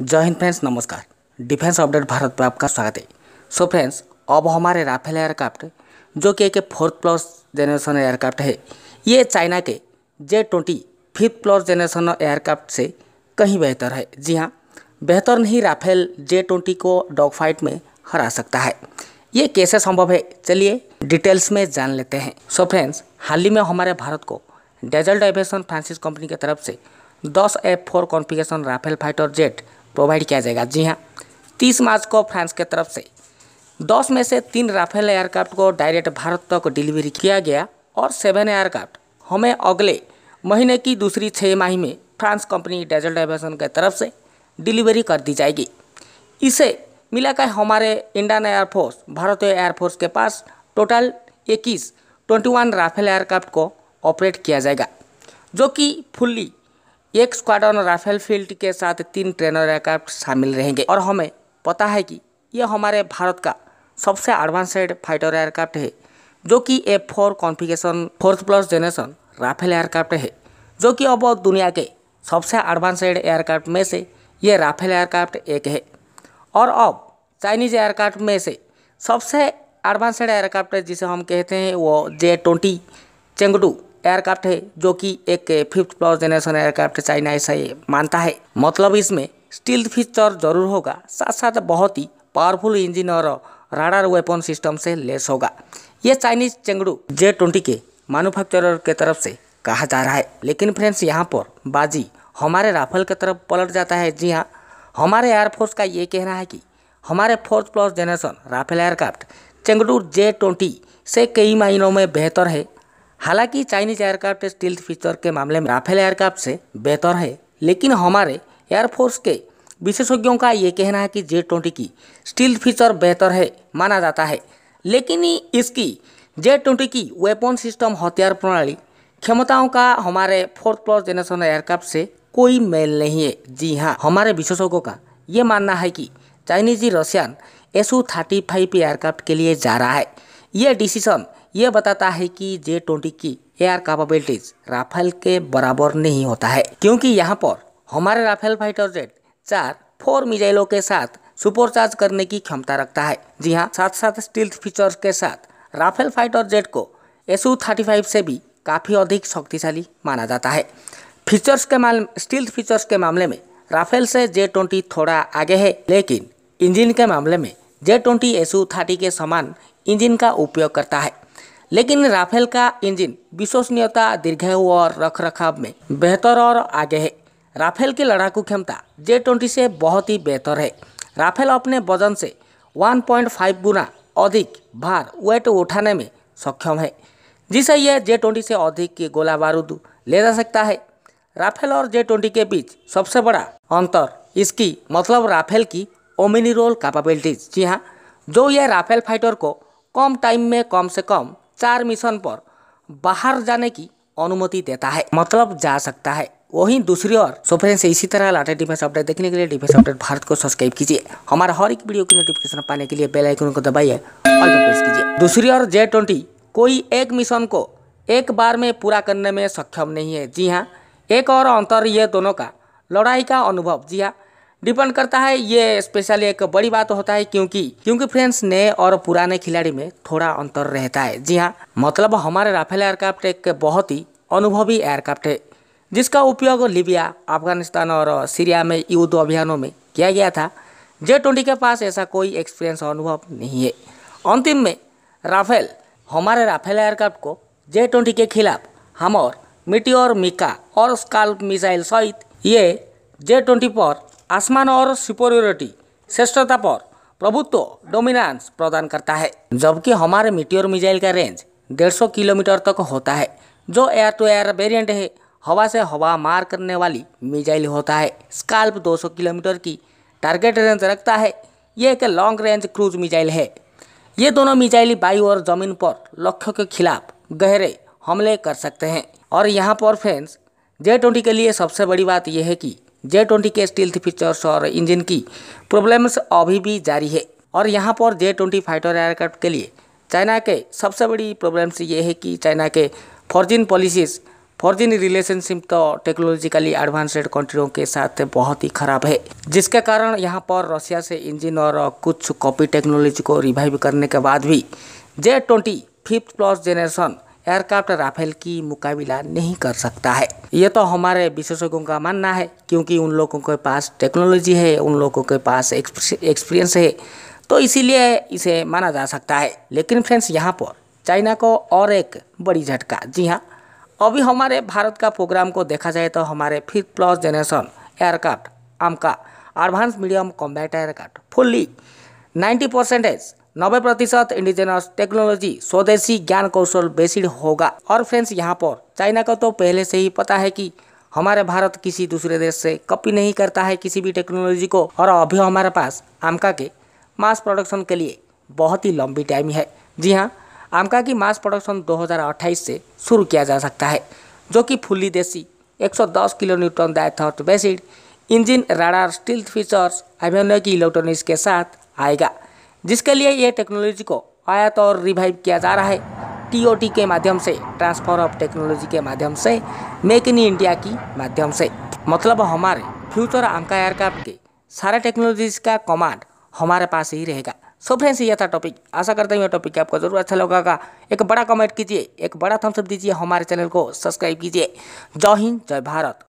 जय हिंद फ्रेंड्स नमस्कार defence update Bharat पर आपका स्वागत है सो so फ्रेंड्स अब हमारे राफेल एयरक्राफ्ट जो कि एक फोर्थ प्लस जनरेशन एयरक्राफ्ट है ये चाइना के J twenty fifth plus generation aircraft से कहीं बेहतर है जी हाँ बेहतर नहीं राफेल जे ट्वेंटी को डॉग फाइट में हरा सकता है ये कैसे संभव है चलिए डिटेल्स में जान लेते हैं सो so फ्रेंड्स हाल ही में हमारे भारत को डेजल्ट एवेशन फ्रांसिस कंपनी की तरफ से दस F four configuration Rafale fighter jet provide किया जाएगा जी हाँ तीस मार्च को फ्रांस की तरफ से दस में से तीन राफेल एयरक्राफ्ट को डायरेक्ट भारत तक तो डिलीवरी किया गया और सेवन एयरक्राफ्ट हमें अगले महीने की दूसरी छः माह में फ्रांस कंपनी डेजल्ट एविएशन के तरफ से डिलीवरी कर दी जाएगी इसे मिलाकर हमारे इंडियन एयरफोर्स भारतीय एयरफोर्स के पास टोटल इक्कीस ट्वेंटी वन राफेल एयरक्राफ्ट को ऑपरेट किया जाएगा जो कि फुल्ली एक स्क्वाडन राफेल फील्ड के साथ तीन ट्रेनर एयरक्राफ्ट शामिल रहेंगे और हमें पता है कि यह हमारे भारत का सबसे एडवांसड फाइटर एयरक्राफ्ट है जो कि A four configuration fourth plus generation Rafale aircraft है जो कि अब दुनिया के सबसे एडवांसड एयरक्राफ्ट में से ये राफेल एयरक्राफ्ट एक है और अब चाइनीज एयरक्राफ्ट में से सबसे एडवांसड एयरक्राफ्ट जिसे हम कहते हैं वो जे ट्वेंटी चेंगडू एयरक्राफ्ट है जो कि एक fifth plus generation aircraft China ऐसा मानता है मतलब इसमें स्टील फीचर जरूर होगा साथ साथ बहुत ही पावरफुल इंजिन और राडार वेपन सिस्टम से लेस होगा ये चाइनीज चेंगड़ू जे ट्वेंटी के मैनुफैक्चरर के तरफ से कहा जा रहा है लेकिन फ्रेंड्स यहाँ पर बाजी हमारे राफेल के तरफ पलट जाता है जी हाँ हमारे एयरफोर्स का ये कहना है कि हमारे fourth plus generation Rafale aircraft Chengdu J twenty से कई महीनों में बेहतर है हालांकि चाइनीज एयरक्राफ्ट स्टील फीचर के मामले में राफेल एयरक्राफ्ट से बेहतर है लेकिन हमारे एयरफोर्स के विशेषज्ञों का ये कहना है कि जे ट्वेंटी की स्टील फीचर बेहतर है माना जाता है लेकिन इसकी जे ट्वेंटी की वेपन सिस्टम हथियार प्रणाली क्षमताओं का हमारे फोर्थ प्लस जनरेशन एयरक्राफ्ट से कोई मेल नहीं है जी हाँ हमारे विशेषज्ञों का ये मानना है कि Chinese Russian SU thirty five aircraft के लिए जा रहा है यह डिसीजन यह बताता है कि जे ट्वेंटी की एयर कैपेबिलिटीज राफेल के बराबर नहीं होता है क्योंकि यहाँ पर हमारे राफेल फाइटर जेट चार फोर मिजाइलों के साथ सुपरचार्ज करने की क्षमता रखता है जी हाँ साथ साथ स्टील फीचर्स के साथ राफेल फाइटर जेट को एसयू थर्टी फाइव से भी काफ़ी अधिक शक्तिशाली माना जाता है फीचर्स के माल स्टील फीचर्स के मामले में राफेल से जे ट्वेंटी थोड़ा आगे है लेकिन इंजन के मामले में जे ट्वेंटी एस थर्टी के समान इंजन का उपयोग करता है लेकिन राफेल का इंजन विश्वसनीयता दीर्घायु और रख रखाव में बेहतर और आगे है राफेल की लड़ाकू क्षमता जे ट्वेंटी से बहुत ही बेहतर है राफेल अपने वजन से 1.5 गुना अधिक भार वेट उठाने में सक्षम है जिससे यह जे ट्वेंटी से अधिक की गोला बारूद ले जा सकता है राफेल और जे ट्वेंटी के बीच सबसे बड़ा अंतर इसकी मतलब राफेल की ओमिनी रोल कैपेबिलिटीज जी हाँ जो यह राफेल फाइटर को कम टाइम में कम से कम चार मिशन पर बाहर जाने की अनुमति देता है मतलब जा सकता है वहीं दूसरी ओर सो फ्रेंड्स इसी तरह लाटे डिफेंस अपडेट देखने के लिए डिफेंस अपडेट भारत को सब्सक्राइब कीजिए हमारे हर एक वीडियो की नोटिफिकेशन पाने के लिए बेल आइकन को दबाइए और प्रेस कीजिए दूसरी ओर जे ट्वेंटी कोई एक मिशन को एक बार में पूरा करने में सक्षम नहीं है जी हाँ एक और अंतर ये दोनों का लड़ाई का अनुभव जी हाँ डिपेंड करता है ये स्पेशली एक बड़ी बात होता है क्योंकि क्योंकि फ्रेंड्स नए और पुराने खिलाड़ी में थोड़ा अंतर रहता है जी हाँ मतलब हमारे राफेल एयरक्राफ्ट एक बहुत ही अनुभवी एयरक्राफ्ट है जिसका उपयोग लीबिया अफगानिस्तान और सीरिया में युद्ध अभियानों में किया गया था जे ट्वेंटी के पास ऐसा कोई एक्सपीरियंस अनुभव नहीं है अंतिम में राफेल हमारे राफेल एयरक्राफ्ट को जे ट्वेंटी के खिलाफ हमर मिट्टी और मिका और स्काल्प मिसाइल सहित ये जे ट्वेंटी पर आसमान और सुपोरियोरिटी श्रेष्ठता पर प्रभुत्व डोमिनेंस प्रदान करता है जबकि हमारे मीटियोर मिजाइल का रेंज 150 किलोमीटर तक होता है जो एयर टू एयर वेरिएंट है हवा से हवा मार करने वाली मिजाइल होता है स्काल्प 200 किलोमीटर की टारगेट रेंज रखता है यह एक लॉन्ग रेंज क्रूज मिजाइल है ये दोनों मिजाइल वायु और जमीन पर लक्ष्य के खिलाफ गहरे हमले कर सकते हैं और यहाँ पर फ्रेंड्स जे ट्वेंटी के लिए सबसे बड़ी बात यह है कि जे ट्वेंटी के स्टील्थ फीचर्स और इंजन की प्रॉब्लम्स अभी भी जारी है और यहाँ पर जे ट्वेंटी फाइटर एयरक्राफ्ट के लिए चाइना के सबसे बड़ी प्रॉब्लम्स ये है कि चाइना के फॉरजिन पॉलिसीज़ फॉरजिन रिलेशनशिप तो टेक्नोलॉजिकली एडवांसड कंट्रियों के साथ बहुत ही खराब है जिसके कारण यहाँ पर रशिया से इंजन और कुछ कॉपी टेक्नोलॉजी को रिवाइव करने के बाद भी J twenty fifth plus generation aircraft Rafale की मुकाबला नहीं कर सकता है ये तो हमारे विशेषज्ञों का मानना है क्योंकि उन लोगों के पास टेक्नोलॉजी है उन लोगों के पास एक्सपीरियंस है तो इसीलिए इसे माना जा सकता है लेकिन फ्रेंड्स यहाँ पर चाइना को और एक बड़ी झटका जी हाँ अभी हमारे भारत का प्रोग्राम को देखा जाए तो हमारे फिफ्थ प्लस जनरेशन एयरक्राफ्ट आम का advance medium combat aircraft fully 90 percentage नब्बे प्रतिशत इंडिजिनस टेक्नोलॉजी स्वदेशी ज्ञान कौशल बेसिड होगा और फ्रेंड्स यहाँ पर चाइना का तो पहले से ही पता है कि हमारे भारत किसी दूसरे देश से कॉपी नहीं करता है किसी भी टेक्नोलॉजी को और अभी हमारे पास आमका के मास प्रोडक्शन के लिए बहुत ही लंबी टाइम है जी हाँ आमका की मास प्रोडक्शन 2028 से शुरू किया जा सकता है जो कि फुल्ली देसी 110 किलो न्यूटन डायथॉट based engine radar stealth features अभिनय की इलेक्ट्रॉनिक्स के साथ आएगा जिसके लिए यह टेक्नोलॉजी को आयात और रिवाइव किया जा रहा है टीओटी के माध्यम से ट्रांसफर ऑफ टेक्नोलॉजी के माध्यम से मेक इन इंडिया की माध्यम से मतलब हमारे फ्यूचर आंका एयरक्राफ्ट के सारे टेक्नोलॉजीज का कमांड हमारे पास ही रहेगा सो फ्रेंड्स यह था टॉपिक आशा करता हूँ ये टॉपिक आपको जरूर अच्छा लगेगा एक बड़ा कमेंट कीजिए एक बड़ा थम्सअप दीजिए हमारे चैनल को सब्सक्राइब कीजिए जय हिंद जय भारत